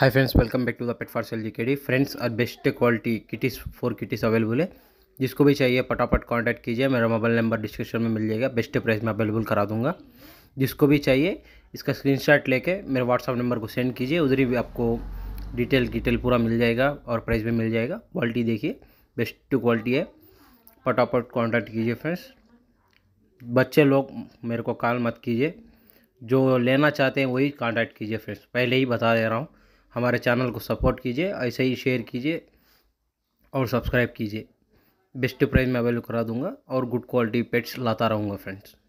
hi friends welcome back to the pet sale जी के friends और best quality kitties four kitties available है जिसको भी चाहिए पटापट कांटेक्ट कीजिए मेरा मोबाइल नंबर डिस्क्रिप्शन में मिल जाएगा बेस्ट प्राइस में अवेलेबल करा दूंगा जिसको भी चाहिए इसका स्क्रीनशॉट लेके मेरे व्हाट्सअप नंबर को सेंड कीजिए उधर ही आपको डिटेल डिटेल पूरा मिल जाएगा और प्राइस भी मिल जाएगा क्वालिटी देखिए बेस्ट क्वालिटी है पटापट कॉन्टैक्ट कीजिए फ्रेंड्स बच्चे लोग मेरे को कॉल मत कीजिए जो लेना चाहते हैं वही कॉन्टैक्ट कीजिए फ्रेंड्स पहले ही बता दे रहा हूँ हमारे चैनल को सपोर्ट कीजिए ऐसे ही शेयर कीजिए और सब्सक्राइब कीजिए बेस्ट प्राइस मैं अवेलेबल करा दूंगा और गुड क्वालिटी पेट्स लाता रहूँगा फ्रेंड्स